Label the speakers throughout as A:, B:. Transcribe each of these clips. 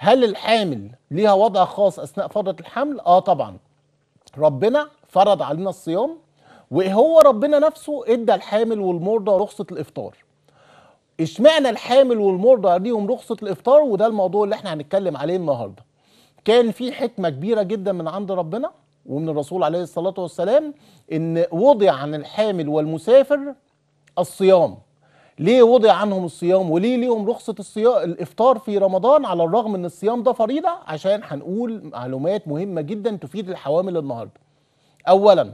A: هل الحامل ليها وضع خاص اثناء فتره الحمل اه طبعا ربنا فرض علينا الصيام وهو ربنا نفسه ادى الحامل والمرضى رخصه الافطار اشمعنى الحامل والمرضى ليهم رخصه الافطار وده الموضوع اللي احنا هنتكلم عليه النهارده كان في حكمه كبيره جدا من عند ربنا ومن الرسول عليه الصلاه والسلام ان وضع عن الحامل والمسافر الصيام ليه وضع عنهم الصيام وليه ليهم رخصة الصيام الإفطار في رمضان على الرغم أن الصيام ده فريضة عشان هنقول معلومات مهمة جدا تفيد الحوامل النهاردة أولا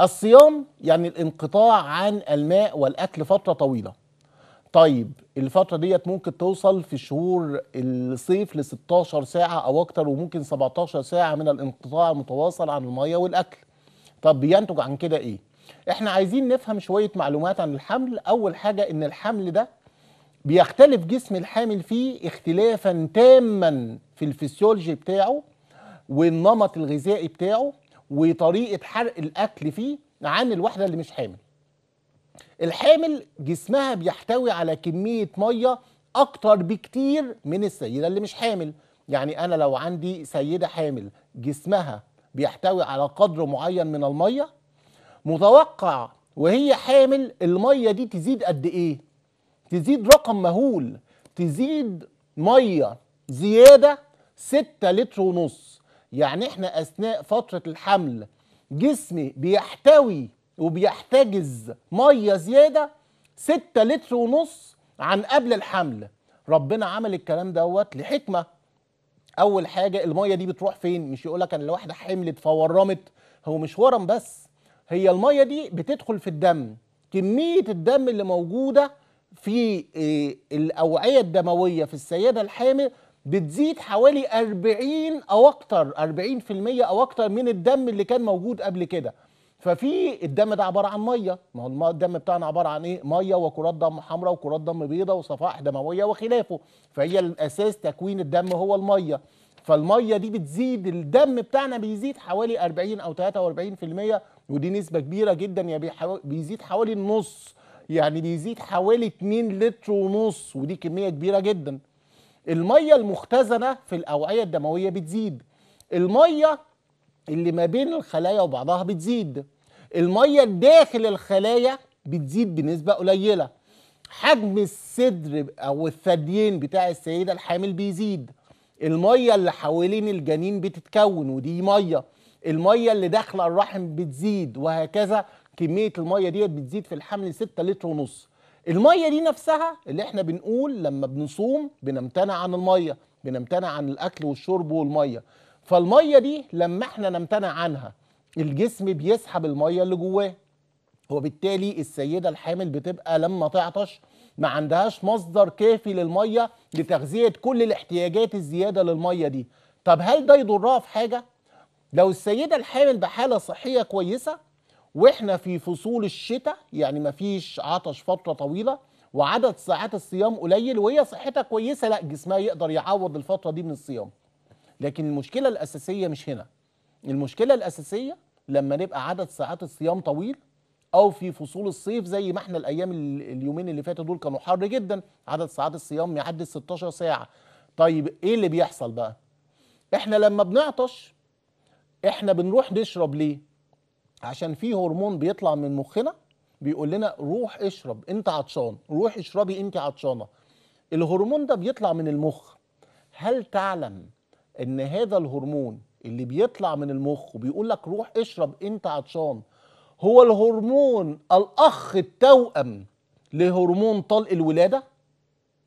A: الصيام يعني الانقطاع عن الماء والأكل فترة طويلة طيب الفترة ديت ممكن توصل في شهور الصيف ل 16 ساعة أو أكتر وممكن 17 ساعة من الانقطاع المتواصل عن المية والأكل طب بينتج عن كده إيه؟ احنا عايزين نفهم شويه معلومات عن الحمل اول حاجه ان الحمل ده بيختلف جسم الحامل فيه اختلافا تاما في الفسيولوجي بتاعه والنمط الغذائي بتاعه وطريقه حرق الاكل فيه عن الوحده اللي مش حامل الحامل جسمها بيحتوي على كميه ميه اكتر بكتير من السيده اللي مش حامل يعني انا لو عندي سيده حامل جسمها بيحتوي على قدر معين من الميه متوقع وهي حامل الميه دي تزيد قد ايه تزيد رقم مهول تزيد ميه زياده 6 لتر ونص يعني احنا اثناء فتره الحمل جسمي بيحتوي وبيحتجز ميه زياده 6 لتر ونص عن قبل الحمل ربنا عمل الكلام دوت لحكمه اول حاجه الميه دي بتروح فين مش يقول لك انا الواحده حملت فورمت هو مش ورم بس هي الميه دي بتدخل في الدم كميه الدم اللي موجوده في آه، الاوعيه الدمويه في السيده الحامل بتزيد حوالي 40 او اكتر 40% او اكتر من الدم اللي كان موجود قبل كده ففي الدم ده عباره عن ميه ما هو الدم بتاعنا عباره عن ايه ميه وكرات دم حمراء وكرات دم بيضاء وصفائح دمويه وخلافه فهي الاساس تكوين الدم هو الميه فالميه دي بتزيد الدم بتاعنا بيزيد حوالي 40 او 43% ودي نسبه كبيره جدا يعني بيزيد حوالي النص يعني بيزيد حوالي 2 لتر ونص ودي كميه كبيره جدا الميه المختزنه في الاوعيه الدمويه بتزيد الميه اللي ما بين الخلايا وبعضها بتزيد الميه داخل الخلايا بتزيد بنسبه قليله حجم الصدر او الثديين بتاع السيده الحامل بيزيد الميه اللي حوالين الجنين بتتكون ودي ميه الميه اللي داخله الرحم بتزيد وهكذا كميه الميه ديت بتزيد في الحمل 6 لتر ونص الميه دي نفسها اللي احنا بنقول لما بنصوم بنمتنع عن الميه بنمتنع عن الاكل والشرب والميه فالميه دي لما احنا نمتنع عنها الجسم بيسحب الميه اللي جواه وبالتالي السيده الحامل بتبقى لما تعطش ما عندهاش مصدر كافي للميه لتغذيه كل الاحتياجات الزياده للميه دي طب هل ده يضرها في حاجه لو السيده الحامل بحاله صحيه كويسه واحنا في فصول الشتاء يعني مفيش عطش فتره طويله وعدد ساعات الصيام قليل وهي صحتها كويسه لا جسمها يقدر يعوض الفتره دي من الصيام لكن المشكله الاساسيه مش هنا المشكله الاساسيه لما نبقى عدد ساعات الصيام طويل او في فصول الصيف زي ما احنا الايام اليومين اللي فاتوا دول كانوا حر جدا عدد ساعات الصيام يعدي 16 ساعه طيب ايه اللي بيحصل بقى احنا لما بنعطش احنا بنروح نشرب ليه عشان في هرمون بيطلع من مخنا بيقول لنا روح اشرب انت عطشان روح اشربي انت عطشانه الهرمون ده بيطلع من المخ هل تعلم ان هذا الهرمون اللي بيطلع من المخ وبيقول لك روح اشرب انت عطشان هو الهرمون الاخ التوأم لهرمون طلق الولاده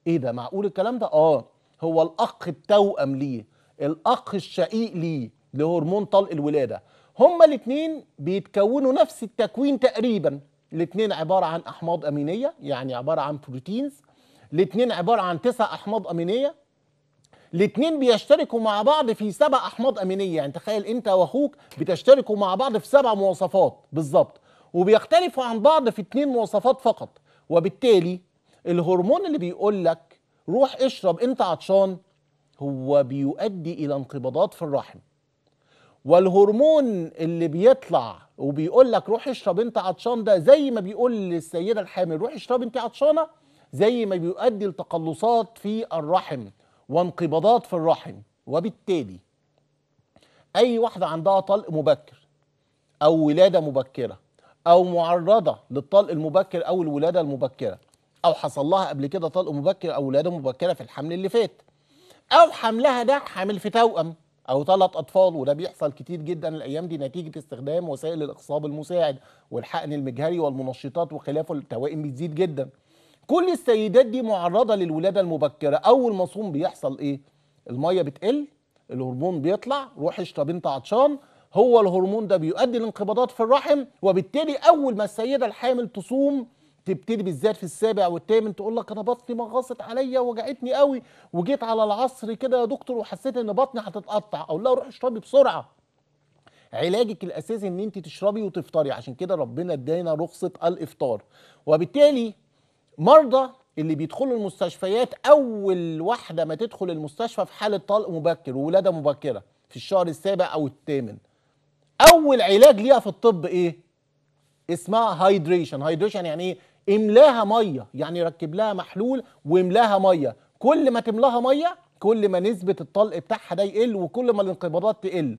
A: ايه ده معقول الكلام ده اه هو الاخ التوأم ليه الاخ الشقيق ليه لهرمون طلق الولاده هما الاثنين بيتكونوا نفس التكوين تقريبا الاثنين عباره عن احماض امينيه يعني عباره عن بروتينز الاثنين عباره عن تسع احماض امينيه الاثنين بيشتركوا مع بعض في سبع احماض امينيه يعني تخيل انت واخوك بتشتركوا مع بعض في سبع مواصفات بالظبط وبيختلفوا عن بعض في اثنين مواصفات فقط وبالتالي الهرمون اللي بيقول لك روح اشرب انت عطشان هو بيؤدي الى انقباضات في الرحم والهرمون اللي بيطلع وبيقول لك روح اشرب انت عطشان ده زي ما بيقول للسيده الحامل روح اشرب انت عطشانه زي ما بيؤدي لتقلصات في الرحم وانقباضات في الرحم وبالتالي اي واحده عندها طلق مبكر او ولاده مبكره او معرضه للطلق المبكر او الولاده المبكره او حصل لها قبل كده طلق مبكر او ولاده مبكره في الحمل اللي فات او حملها ده حامل في توأم او ثلاث اطفال وده بيحصل كتير جدا الايام دي نتيجه استخدام وسائل الاغصاب المساعد والحقن المجهري والمنشطات وخلافه التوائم بتزيد جدا كل السيدات دي معرضه للولاده المبكره اول ما صوم بيحصل ايه الميه بتقل الهرمون بيطلع روح اشرب انت عطشان هو الهرمون ده بيؤدي لانقباضات في الرحم وبالتالي اول ما السيده الحامل تصوم تبتدي بالذات في السابع والثامن تقول لك انا بطني مغصت عليا وجعتني قوي وجيت على العصر كده يا دكتور وحسيت ان بطني هتتقطع اقول لها روحي اشربي بسرعه علاجك الاساسي ان انت تشربي وتفطري عشان كده ربنا ادانا رخصه الافطار وبالتالي مرضى اللي بيدخلوا المستشفيات اول واحده ما تدخل المستشفى في حاله طلق مبكر وولاده مبكره في الشهر السابع او الثامن اول علاج ليها في الطب ايه اسمها هايدريشن هايدريشن يعني ايه املاها ميه يعني ركب لها محلول واملاها ميه كل ما تملاها ميه كل ما نسبه الطلق بتاعها ده يقل وكل ما الانقباضات تقل